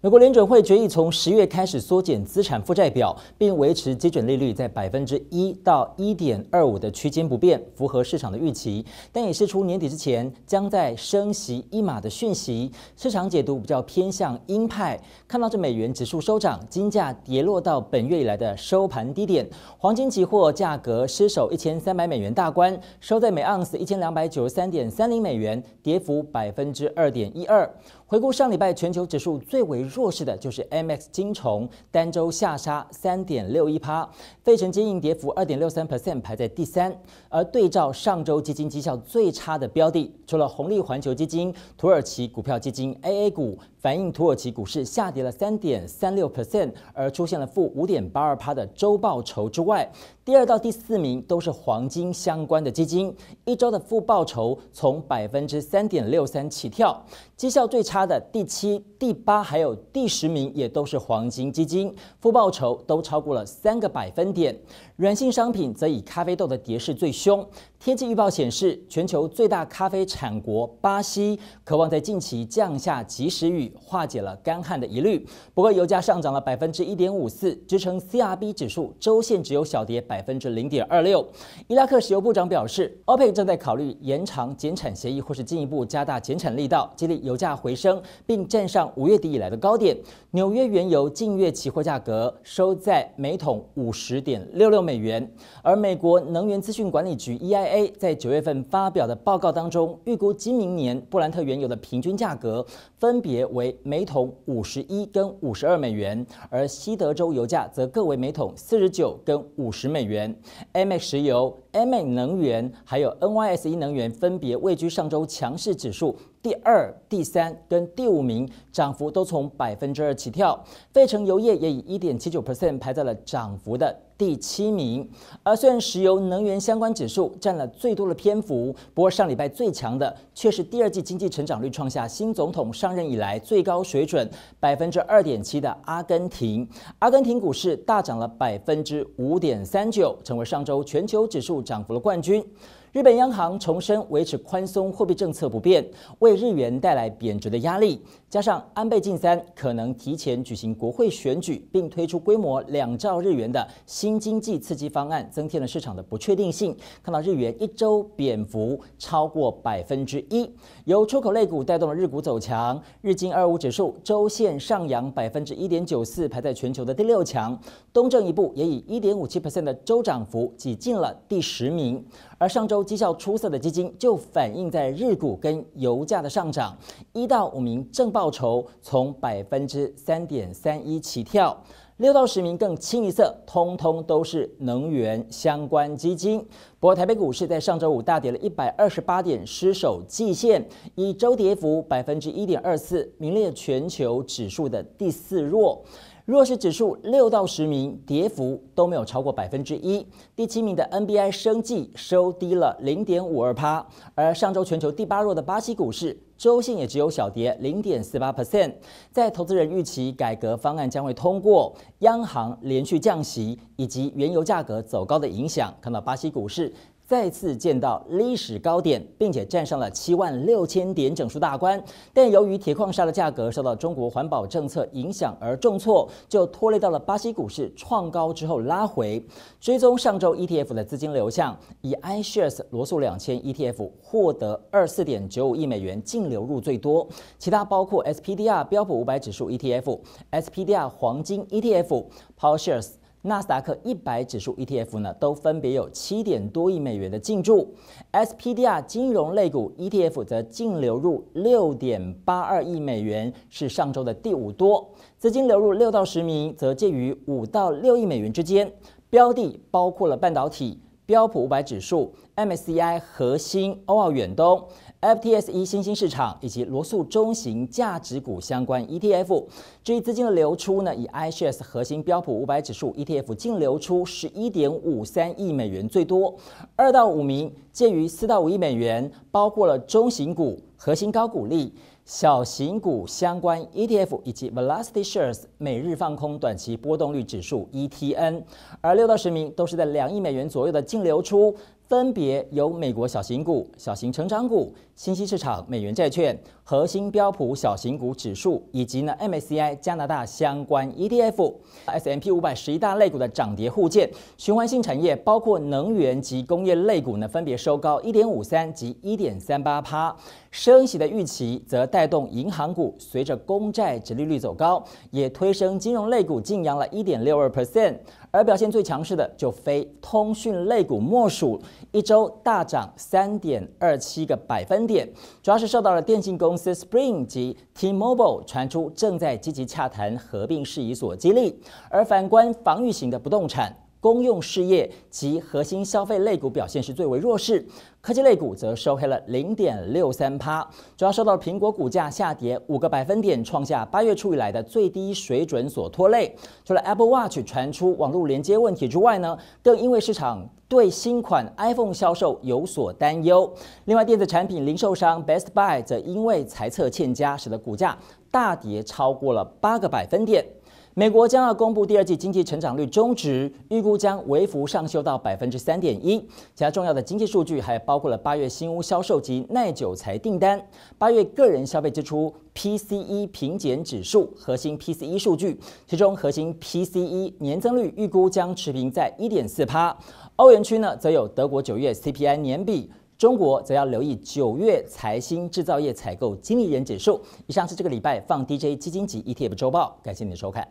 美国联准会决议从十月开始缩减资产负债表，并维持基准利率在百分之一到一点二五的区间不变，符合市场的预期。但也是出年底之前将在升息一码的讯息，市场解读比较偏向鹰派。看到这，美元指数收涨，金价跌落到本月以来的收盘低点，黄金期货价格失守一千三百美元大关，收在每盎司一千两百九十三点三零美元，跌幅百分之二点一二。回顾上礼拜，全球指数最为。弱势的就是 M X 金虫，单周下杀三点六一趴，费城金营跌幅二点六三 percent 排在第三。而对照上周基金绩效最差的标的，除了红利环球基金，土耳其股票基金 A A 股。反映土耳其股市下跌了三点三六 percent，而出现了负五点八二帕的周报酬之外，第二到第四名都是黄金相关的基金，一周的负报酬从百分之三点六三起跳。绩效最差的第七、第八还有第十名也都是黄金基金，负报酬都超过了三个百分点。软性商品则以咖啡豆的跌势最凶。天气预报显示，全球最大咖啡产国巴西渴望在近期降下及时雨。化解了干旱的疑虑，不过油价上涨了百分之一点五四，支撑 CRB 指数周线只有小跌百分之零点二六。伊拉克石油部长表示，OPEC 正在考虑延长减产协议，或是进一步加大减产力道，激励油价回升，并站上五月底以来的高点。纽约原油近月期货价格收在每桶五十点六六美元。而美国能源资讯管理局 EIA 在九月份发表的报告当中，预估今明年布兰特原油的平均价格分别。为每桶五十一跟五十二美元，而西德州油价则各为每桶四十九跟五十美元。M X 石油、M X 能源还有 N Y S 一能源分别位居上周强势指数。第二、第三跟第五名涨幅都从百分之二起跳，费城油业也以一点七九 percent 排在了涨幅的第七名。而虽然石油能源相关指数占了最多的篇幅，不过上礼拜最强的却是第二季经济成长率创下新总统上任以来最高水准百分之二点七的阿根廷。阿根廷股市大涨了百分之五点三九，成为上周全球指数涨幅的冠军。日本央行重申维持宽松货币政策不变，为日元带来贬值的压力。加上安倍晋三可能提前举行国会选举，并推出规模两兆日元的新经济刺激方案，增添了市场的不确定性。看到日元一周贬幅超过百分之一，由出口类股带动了日股走强。日经二五指数周线上扬百分之一点九四，排在全球的第六强。东证一部也以一点五七 percent 的周涨幅挤进了第十名。而上周。绩效出色的基金就反映在日股跟油价的上涨，一到五名正报酬从百分之三点三一起跳，六到十名更清一色，通通都是能源相关基金。不过，台北股市在上周五大跌了一百二十八点，失守季线，以周跌幅百分之一点二四，名列全球指数的第四弱。弱势指数六到十名，跌幅都没有超过百分之一。第七名的 NBI 升计收低了零点五二趴，而上周全球第八弱的巴西股市周线也只有小跌零点四八 percent。在投资人预期改革方案将会通过、央行连续降息以及原油价格走高的影响，看到巴西股市。再次见到历史高点，并且站上了七万六千点整数大关，但由于铁矿砂的价格受到中国环保政策影响而重挫，就拖累到了巴西股市创高之后拉回。追踪上周 ETF 的资金流向，以 iShares 罗素两千 ETF 获得二四点九五亿美元净流入最多，其他包括 SPDR 标普五百指数 ETF、SPDR 黄金 ETF、p a e l s h a r e s 纳斯达克一百指数 ETF 呢，都分别有七点多亿美元的进驻 s p d r 金融类股 ETF 则净流入六点八二亿美元，是上周的第五多资金流入六到十名，则介于五到六亿美元之间，标的包括了半导体。标普五百指数、MSCI 核心、欧澳远东、FTSE 新兴市场以及罗素中型价值股相关 ETF。至于资金的流出呢，以 IHS 核心标普五百指数 ETF 净流出十一点五三亿美元最多，二到五名介于四到五亿美元，包括了中型股、核心高股利。小型股相关 ETF 以及 VelocityShares 每日放空短期波动率指数 ETN，而六到十名都是在两亿美元左右的净流出。分别由美国小型股、小型成长股、新兴市场美元债券、核心标普小型股指数以及呢 MSCI 加拿大相关 ETF、S&P 五百十大类股的涨跌互见。循环性产业包括能源及工业类股呢，分别收高一点五三及一点三八趴。升息的预期则带动银行股，随着公债殖利率走高，也推升金融类股净扬了一点六二 percent。而表现最强势的就非通讯类股莫属。一周大涨三点二七个百分点，主要是受到了电信公司 Spring 及 T-Mobile 传出正在积极洽谈合并事宜所激励。而反观防御型的不动产。公用事业及核心消费类股表现是最为弱势，科技类股则收黑了零点六三趴，主要受到苹果股价下跌五个百分点，创下八月初以来的最低水准所拖累。除了 Apple Watch 传出网络连接问题之外呢，更因为市场对新款 iPhone 销售有所担忧。另外，电子产品零售商 Best Buy 则因为财测欠佳，使得股价大跌超过了八个百分点。美国将要公布第二季经济成长率中值预估将微幅上修到百分之三点一。其他重要的经济数据还包括了八月新屋销售及耐久材订单、八月个人消费支出 （PCE） 平减指数、核心 PCE 数据，其中核心 PCE 年增率预估将持平在一点四帕。欧元区呢，则有德国九月 CPI 年比。中国则要留意九月财新制造业采购经理人指数。以上是这个礼拜放 DJ 基金及 ETF 周报，感谢你的收看。